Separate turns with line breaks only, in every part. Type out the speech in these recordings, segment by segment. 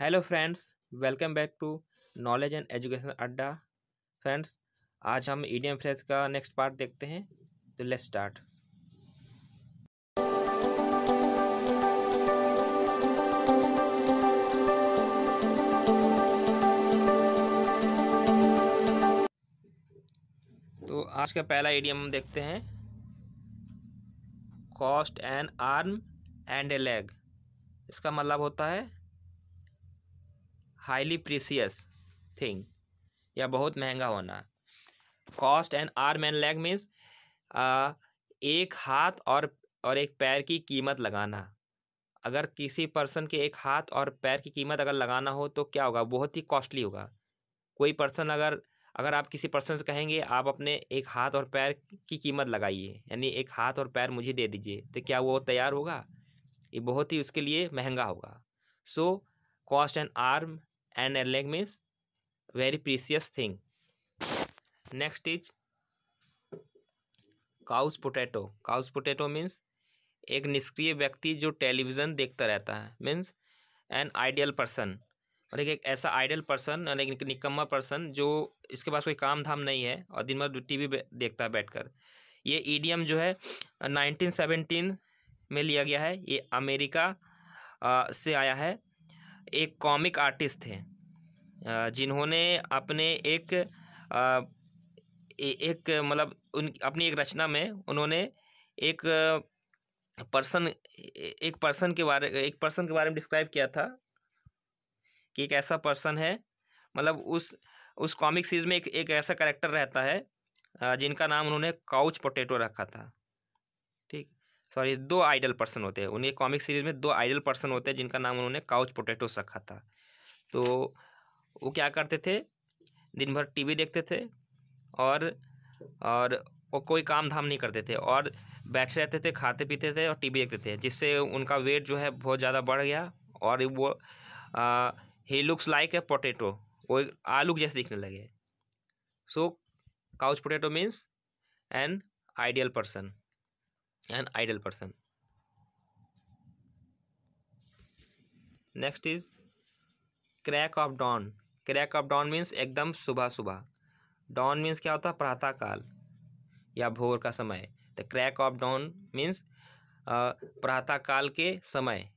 hello friends welcome back to knowledge and education अड्डा friends आज हम ईडीएम e फ्रेज का नेक्स्ट पार्ट देखते हैं तो लेट्स स्टार्ट तो आज का पहला ईडीएम e हम देखते हैं cost and arm and a leg इसका मतलब होता है हाईली प्रीसियस थिंग या बहुत महंगा होना cost and arm and leg means एक हाथ और और एक पैर की कीमत लगाना अगर किसी पर्सन के एक हाथ और पैर की कीमत अगर लगाना हो तो क्या होगा बहुत ही कॉस्टली होगा कोई पर्सन अगर अगर आप किसी पर्सन से कहेंगे आप अपने एक हाथ और पैर की कीमत लगाइए यानी एक हाथ और पैर मुझे दे दीजिए तो क्या वो तैयार होगा ये बहुत ही उसके लिए महंगा होगा so cost and arm and a means very precious thing next is couch potato couch potato means एक निष्क्रिय व्यक्ति जो टेलीविज़न देखता रहता है मीन्स एन आइडियल पर्सन और एक, ऐसा आइडियल पर्सन और एक निकम्मा पर्सन जो इसके पास कोई काम धाम नहीं है और दिन भर टीवी देखता है बैठकर ये ईडीएम जो है 1917 में लिया गया है ये अमेरिका आ, से आया है एक कॉमिक आर्टिस्ट है जिन्होंने अपने एक एक मतलब उन अपनी एक रचना में उन्होंने एक पर्सन एक पर्सन के बारे एक पर्सन के बारे में डिस्क्राइब किया था कि एक ऐसा पर्सन है मतलब उस उस कॉमिक सीरीज में एक एक ऐसा करेक्टर रहता है जिनका नाम उन्होंने काउच पोटेटो रखा था ठीक सॉरी दो आइडल पर्सन होते हैं उनके कॉमिक सीरीज में दो आइडल पर्सन होते हैं जिनका नाम उन्होंने काउच पोटेटोस रखा था तो वो क्या करते थे दिन भर टीवी देखते थे और और वो कोई काम धाम नहीं करते थे और बैठे रहते थे खाते पीते थे और टीवी देखते थे जिससे उनका वेट जो है बहुत ज़्यादा बढ़ गया और वो ही लुक्स लाइक ए पोटैटो वो आलू जैसे दिखने लगे so couch potato means an ideal person an ideal person next is crack of dawn crack of dawn means एकदम सुबह सुबह डॉन मीन्स क्या होता है प्रातःकाल या भोर का समय तो क्रैक ऑफ डॉन मीन्स प्रातःकाल के समय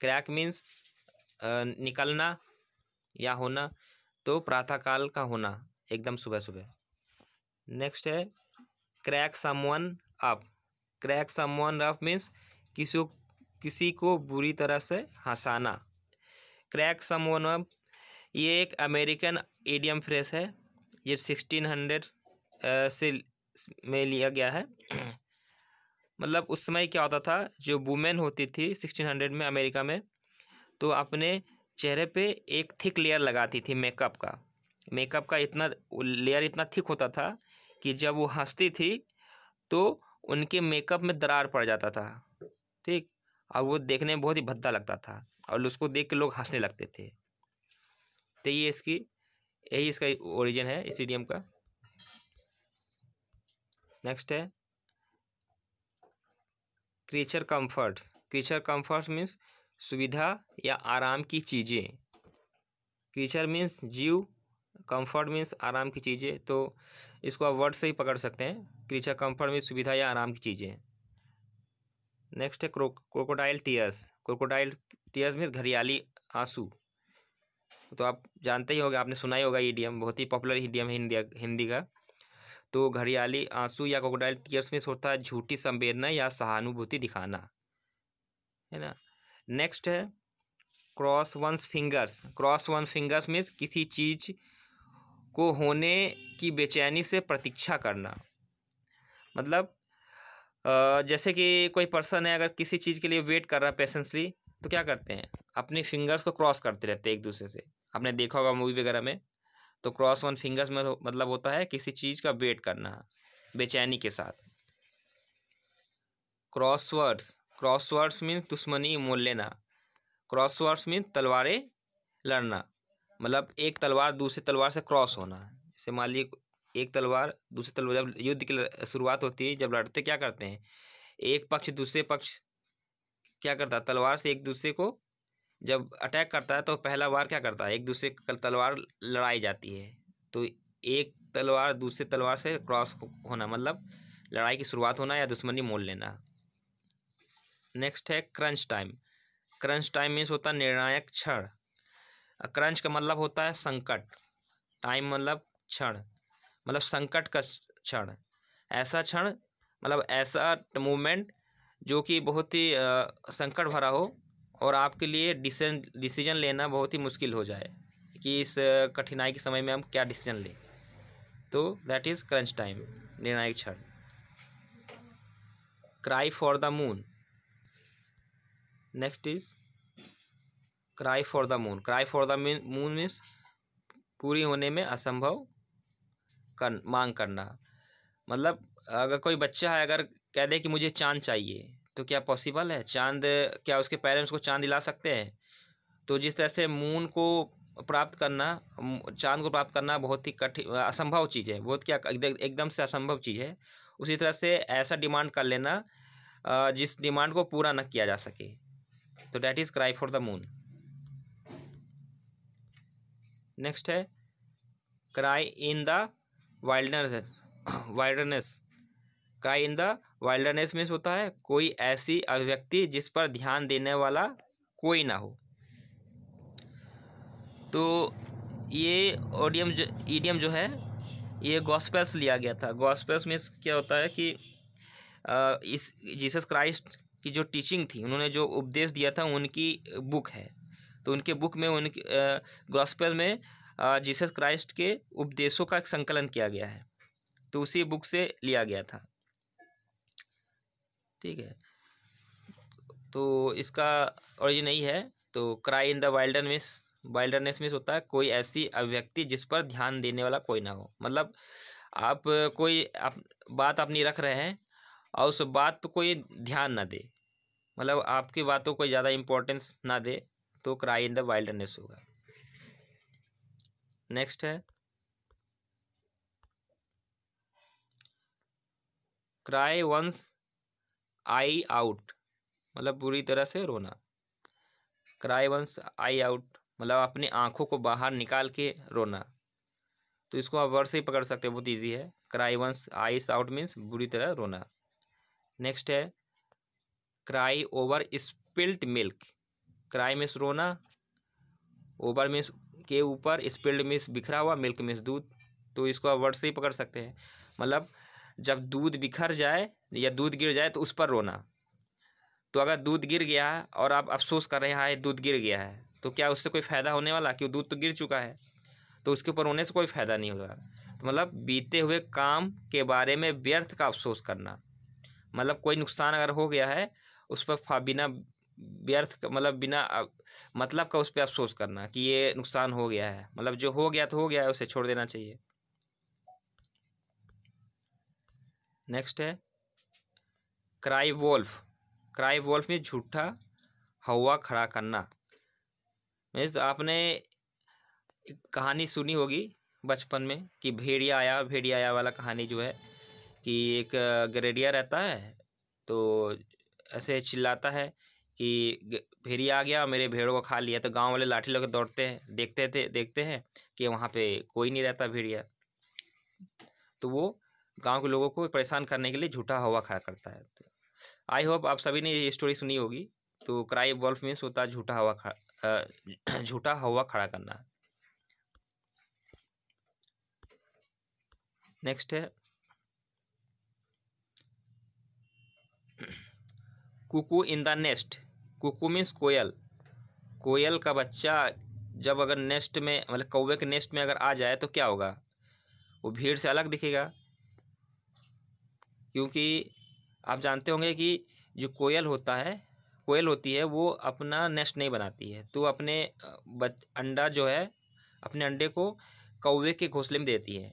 क्रैक मीन्स निकलना या होना तो प्रातःकाल का होना एकदम सुबह सुबह नेक्स्ट है crack someone up crack someone up means किसी किसी को बुरी तरह से हंसाना क्रैक समवन अप ये एक अमेरिकन एडियम फ्रेस है ये सिक्सटीन हंड्रेड से में लिया गया है मतलब उस समय क्या होता था जो वुमेन होती थी सिक्सटीन हंड्रेड में अमेरिका में तो अपने चेहरे पे एक थिक लेयर लगाती थी मेकअप का मेकअप का इतना लेयर इतना थिक होता था कि जब वो हंसती थी तो उनके मेकअप में दरार पड़ जाता था ठीक और वो देखने में बहुत ही भद्दा लगता था और उसको देख के लोग हंसने लगते थे तो ये इसकी यही इसका ओरिजिन है इसीडियम का नेक्स्ट है creature comfort creature comfort means सुविधा या आराम की चीज़ें क्रीचर मीन्स जीव कंफर्ट मीन्स आराम की चीज़ें तो इसको आप वर्ड से ही पकड़ सकते हैं क्रीचर कंफर्ट मीन्स सुविधा या आराम की चीज़ें नेक्स्ट है cro crocodile tears crocodile tears means घरियाली आंसू तो आप जानते ही होगा आपने सुना ही होगा ईडीएम बहुत ही पॉपुलर ईडीएम है हिंदी हिंदी का तो घड़ियाली आंसू या कोकोडाइल टीयर्स में होता है झूठी संवेदना या सहानुभूति दिखाना है ना नेक्स्ट है cross one's fingers cross one fingers में किसी चीज़ को होने की बेचैनी से प्रतीक्षा करना मतलब जैसे कि कोई पर्सन है अगर किसी चीज़ के लिए वेट कर रहा है पेशेंसली तो क्या करते हैं अपने फिंगर्स को क्रॉस करते रहते हैं एक दूसरे से आपने देखा होगा मूवी वगैरह में तो क्रॉस वन फिंगर्स में मतलब होता है किसी चीज़ का वेट करना बेचैनी के साथ क्रॉसवर्ड्स क्रॉसवर्ड्स मीन दुश्मनी मोल लेना क्रॉसवर्ड्स मीन तलवारें लड़ना मतलब एक तलवार दूसरे तलवार से क्रॉस होना जैसे मान लीजिए एक तलवार दूसरे तलवार जब युद्ध की शुरुआत होती है जब लड़ते क्या करते हैं एक पक्ष दूसरे पक्ष क्या करता है तलवार से एक दूसरे को जब अटैक करता है तो पहला बार क्या करता है एक दूसरे कल तलवार लड़ाई जाती है तो एक तलवार दूसरे तलवार से क्रॉस होना मतलब लड़ाई की शुरुआत होना या दुश्मनी मोल लेना नेक्स्ट है crunch time crunch time means होता है निर्णायक क्षण क्रंच का मतलब होता है संकट टाइम मतलब क्षण मतलब संकट का क्षण ऐसा क्षण मतलब ऐसा मूवमेंट जो कि बहुत ही संकट भरा हो और आपके लिए डिसीजन डिसीजन लेना बहुत ही मुश्किल हो जाए कि इस कठिनाई के समय में हम क्या डिसीजन लें तो दैट इज़ क्रंच टाइम निर्णायक क्षण cry for the moon next is cry for the moon cry for the moon means पूरी होने में असंभव कर मांग करना मतलब अगर कोई बच्चा है अगर कह दे कि मुझे चांद चाहिए तो क्या पॉसिबल है चांद क्या उसके पेरेंट्स को चांद दिला सकते हैं तो जिस तरह से मून को प्राप्त करना चांद को प्राप्त करना बहुत ही कठिन असंभव चीज़ है बहुत क्या एकदम से असंभव चीज़ है उसी तरह से ऐसा डिमांड कर लेना जिस डिमांड को पूरा न किया जा सके तो that is cry for the moon next है cry in the wilderness wilderness cry in the wilderness means होता है कोई ऐसी अभिव्यक्ति जिस पर ध्यान देने वाला कोई ना हो तो ये ओडियम जो ईडियम जो है ये गॉस्पेल्स लिया गया था गॉस्पेल्स मीन्स क्या होता है कि आ, इस जीसस क्राइस्ट की जो टीचिंग थी उन्होंने जो उपदेश दिया था उनकी बुक है तो उनके बुक में उनकी गॉस्पेल में जीसस क्राइस्ट के उपदेशों का एक संकलन किया गया है तो उसी बुक से लिया गया था ठीक है तो इसका ओरिजिन यही है तो cry in the wilderness wilderness miss होता है कोई ऐसी अभिव्यक्ति जिस पर ध्यान देने वाला कोई ना हो मतलब आप कोई आप बात अपनी रख रहे हैं और उस बात पर कोई ध्यान ना दे मतलब आपकी बातों को ज़्यादा इम्पोर्टेंस ना दे तो क्राई इन द वाइल्डनेस होगा नेक्स्ट है क्राई वंस आई आउट मतलब बुरी तरह से रोना क्राई वंस आई आउट मतलब अपनी आंखों को बाहर निकाल के रोना तो इसको आप वर्ड से ही पकड़ सकते हैं बहुत ईजी है cry one's eyes out means बुरी तरह रोना नेक्स्ट है cry over spilt milk cry means रोना ओवर मीन्स के ऊपर स्पिल्ड मीन्स बिखरा हुआ मिल्क मीन्स दूध तो इसको आप वर्ड से ही पकड़ सकते हैं मतलब जब दूध बिखर जाए या दूध गिर जाए तो उस पर रोना तो अगर दूध गिर गया और आप अफसोस कर रहे हैं हाँ दूध गिर गया है तो क्या उससे कोई फ़ायदा होने वाला कि दूध तो गिर चुका है तो उसके ऊपर रोने से कोई फ़ायदा नहीं होगा तो मतलब बीते हुए काम के बारे में व्यर्थ का अफसोस करना मतलब कोई नुकसान अगर हो गया है उस पर बिना व्यर्थ मतलब बिना मतलब का उस पर अफसोस करना कि ये नुकसान हो गया है मतलब जो हो गया तो हो गया है उसे छोड़ देना चाहिए नेक्स्ट है क्राई वोल्फ क्राई वोल्फ में झूठा हवा खड़ा करना मीन्स आपने कहानी सुनी होगी बचपन में कि भेड़िया आया भेड़िया आया वाला कहानी जो है कि एक ग्रेडिया रहता है तो ऐसे चिल्लाता है कि भेड़िया आ गया मेरे भेड़ों को खा लिया तो गांव वाले लाठी लेकर दौड़ते हैं देखते थे देखते हैं कि वहाँ पे कोई नहीं रहता भेड़िया तो वो गांव के लोगों को परेशान करने के लिए झूठा हवा खाया करता है तो आई होप आप सभी ने ये स्टोरी सुनी होगी तो क्राई बल्फ मीन्स होता है झूठा हवा खड़ा झूठा हवा खड़ा करना नेक्स्ट है cuckoo in the nest cuckoo means कोयल कोयल का बच्चा जब अगर नेस्ट में मतलब कौवे के नेस्ट में अगर आ जाए तो क्या होगा वो भीड़ से अलग दिखेगा क्योंकि आप जानते होंगे कि जो कोयल होता है कोयल होती है वो अपना नेस्ट नहीं बनाती है तो अपने बच अंडा जो है अपने अंडे को कौवे के घोंसले में देती है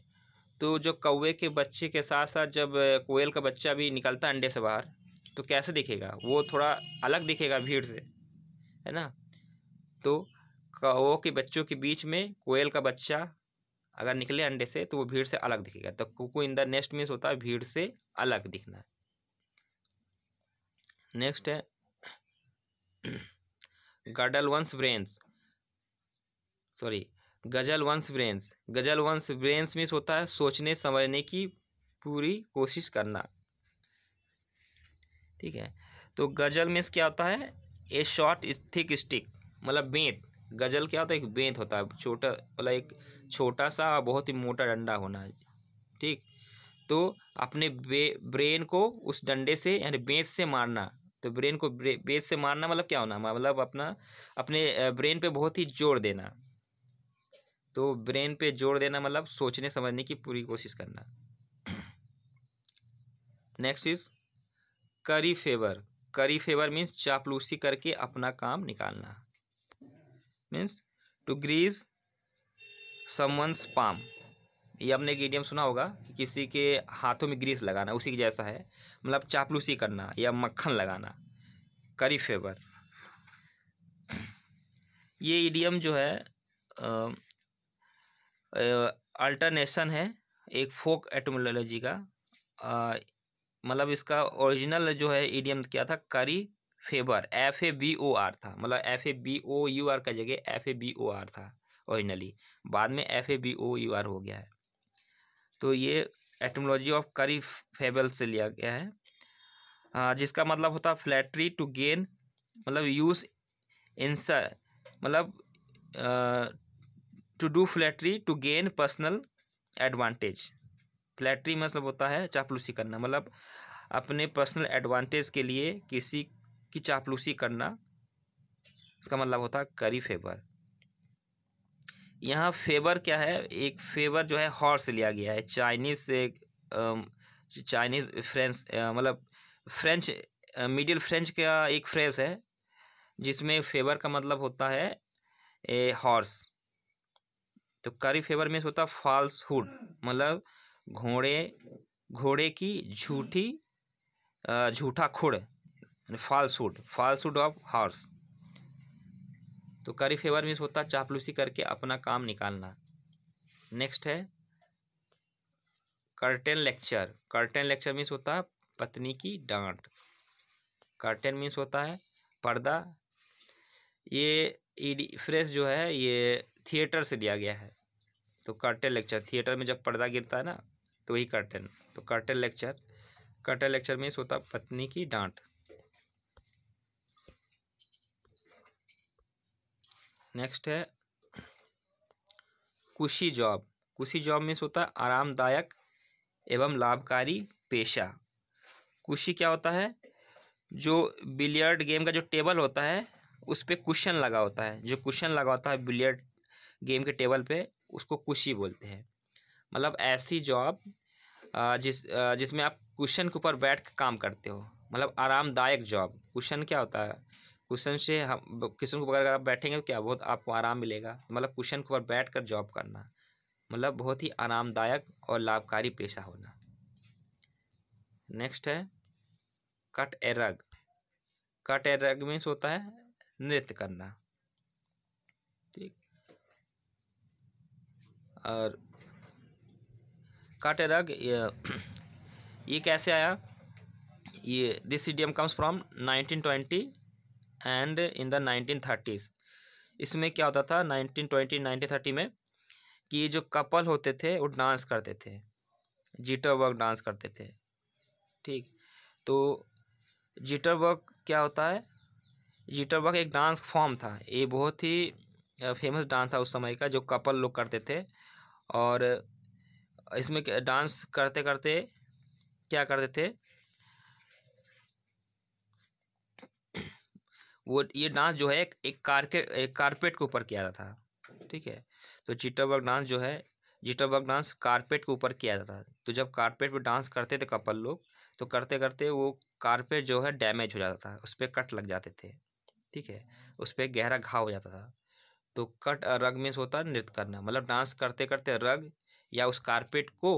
तो जो कौवे के बच्चे के साथ साथ जब कोयल का बच्चा भी निकलता है अंडे से बाहर तो कैसे दिखेगा वो थोड़ा अलग दिखेगा भीड़ से है ना तो कौ के बच्चों के बीच में कोयल का बच्चा अगर निकले अंडे से तो वो भीड़ से अलग दिखेगा तो cuckoo in the nest means होता है भीड़ से अलग दिखना है नेक्स्ट है गडल वंश ब्रेंस सॉरी गजल वंश ब्रेंस गजल वंश ब्रेंस मीन्स होता है सोचने समझने की पूरी कोशिश करना ठीक है तो गजल मीन्स क्या होता है ए शॉर्ट थिक स्टिक मतलब बेंत गजल क्या होता है एक बेंत होता है छोटा मतलब एक छोटा सा बहुत ही मोटा डंडा होना है ठीक तो अपने ब्रेन को उस डंडे से यानी बेंच से मारना तो ब्रेन को बेस से मारना मतलब क्या होना मतलब अपना अपने ब्रेन पे बहुत ही जोर देना तो ब्रेन पे जोर देना मतलब सोचने समझने की पूरी कोशिश करना next is curry favour curry favour means चापलूसी करके अपना काम निकालना means to grease someone's palm ये आपने एक इडियम सुना होगा कि किसी के हाथों में ग्रीस लगाना उसी के जैसा है मतलब चापलूसी करना या मक्खन लगाना करी फेवर ये इडियम जो है अल्टरनेशन है एक फोक एटमोलॉजी का मतलब इसका ओरिजिनल जो है इडियम क्या था curry favour F A B O R था मतलब F A B O U R का जगह F A B O R था ओरिजिनली बाद में F A B O U R हो गया है तो ये एटमोलॉजी ऑफ करी फेबल से लिया गया है जिसका मतलब होता है फ्लैटरी टू गेन मतलब यूज इंसर मतलब to do flattery to gain personal advantage flattery मतलब होता है चापलूसी करना मतलब अपने पर्सनल एडवांटेज के लिए किसी की चापलूसी करना इसका मतलब होता है करी फेवर यहाँ फेवर क्या है एक फेवर जो है हॉर्स लिया गया है चाइनीज से चाइनीज फ्रेंच मतलब फ्रेंच मिडिल फ्रेंच का एक फ्रेज है जिसमें फेवर का मतलब होता है ए हॉर्स तो करी फेवर में होता हुड मतलब घोड़े घोड़े की झूठी झूठा खुड़ hood false hood of horse तो करी फेवर मीन्स होता है चापलूसी करके अपना काम निकालना नेक्स्ट है curtain lecture curtain lecture means होता है पत्नी की डांट कर्टेन मीन्स होता है पर्दा ये ईडी फ्रेश जो है ये थिएटर से लिया गया है तो कर्टेन लेक्चर थिएटर में जब पर्दा गिरता है ना तो वही कर्टेन तो curtain lecture curtain lecture means होता पत्नी की डांट नेक्स्ट है कुशी जॉब कुशी जॉब मीन्स होता है आरामदायक एवं लाभकारी पेशा कुशी क्या होता है जो बिलियर्ड गेम का जो टेबल होता है उस पर कुशन लगा होता है जो कुशन लगा होता है बिलियर्ड गेम के टेबल पे उसको कुशी बोलते हैं मतलब ऐसी जॉब जिस जिसमें आप कुशन के ऊपर बैठ कर काम करते हो मतलब आरामदायक जॉब कुशन क्या होता है क्वेश्चन से हम क्वेश्चन को अगर आप बैठेंगे तो क्या बहुत आपको आराम मिलेगा मतलब क्वेश्चन के ऊपर बैठ कर जॉब करना मतलब बहुत ही आरामदायक और लाभकारी पेशा होना नेक्स्ट है कट ए रग कट ए रग मीन्स होता है नृत्य करना ठीक और कट ए रग ये, ये कैसे आया ये this idiom comes from nineteen twenty and in the nineteen thirties इसमें क्या होता था नाइनटीन ट्वेंटी नाइनटीन थर्टी में कि जो कपल होते थे वो डांस करते थे जीटर वर्क डांस करते थे ठीक तो जीटर वर्क क्या होता है जीटर वर्क एक डांस फॉर्म था ये बहुत ही फेमस डांस था उस समय का जो कपल लोग करते थे और इसमें डांस करते करते क्या करते थे वो ये डांस जो है एक, एक कारके एक कारपेट के ऊपर किया जाता था ठीक है तो चिटरबर्ग डांस जो है जिटरबर्ग डांस कारपेट के ऊपर किया जाता था तो जब कारपेट पर डांस करते थे कपल लोग तो करते करते वो कारपेट जो है डैमेज हो जाता था उस पर कट लग जाते थे ठीक है उस पर गहरा घाव हो जाता था तो कट रग मीन्स होता है नृत्य करना मतलब डांस करते करते रग या उस कारपेट को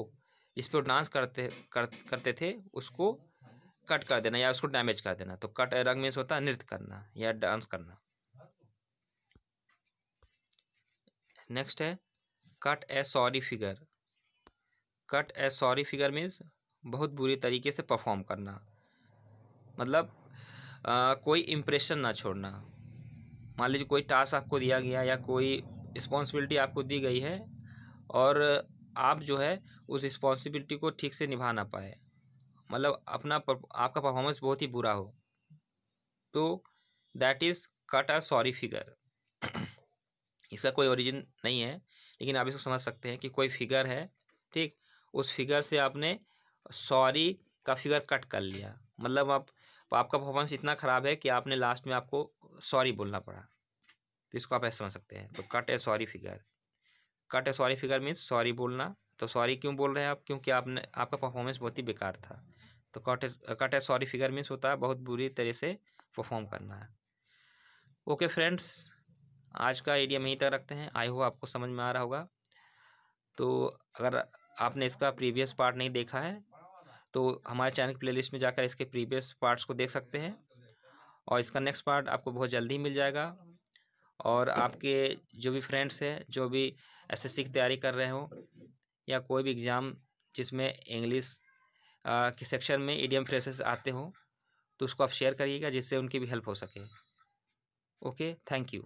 जिस पर डांस करते कर, करते थे उसको कट कर देना या उसको डैमेज कर देना तो कट रंग मीन्स होता है नृत्य करना या डांस करना नेक्स्ट है cut a sorry figure cut a sorry figure means बहुत बुरी तरीके से परफॉर्म करना मतलब आ, कोई इम्प्रेशन ना छोड़ना मान लीजिए कोई टास्क आपको दिया गया या कोई रिस्पॉन्सिबिलिटी आपको दी गई है और आप जो है उस रिस्पॉन्सिबिलिटी को ठीक से निभा ना पाए मतलब अपना आपका परफॉर्मेंस बहुत ही बुरा हो तो that is cut a sorry figure इसका कोई ओरिजिन नहीं है लेकिन आप इसको समझ सकते हैं कि कोई फिगर है ठीक उस फिगर से आपने सॉरी का फिगर कट कर लिया मतलब आप आपका परफॉर्मेंस इतना ख़राब है कि आपने लास्ट में आपको सॉरी बोलना पड़ा तो इसको आप ऐसा समझ सकते हैं तो cut a sorry figure cut a sorry figure means sorry बोलना तो सॉरी क्यों बोल रहे हैं आप क्योंकि आपने आपका परफॉर्मेंस बहुत ही बेकार था तो कट कट है सॉरी फिगर मीन्स होता है बहुत बुरी तरह से परफॉर्म करना है ओके फ्रेंड्स आज का आइडिया यहीं तक रखते हैं आई होप आपको समझ में आ रहा होगा तो अगर आपने इसका प्रीवियस पार्ट नहीं देखा है तो हमारे चैनल की प्लेलिस्ट में जाकर इसके प्रीवियस पार्ट्स को देख सकते हैं और इसका नेक्स्ट पार्ट आपको बहुत जल्दी मिल जाएगा और आपके जो भी फ्रेंड्स हैं जो भी एसएससी की तैयारी कर रहे हो या कोई भी एग्ज़ाम जिसमें इंग्लिश के सेक्शन में एडीएम फ्रेसेस आते हों तो उसको आप शेयर करिएगा जिससे उनकी भी हेल्प हो सके ओके थैंक यू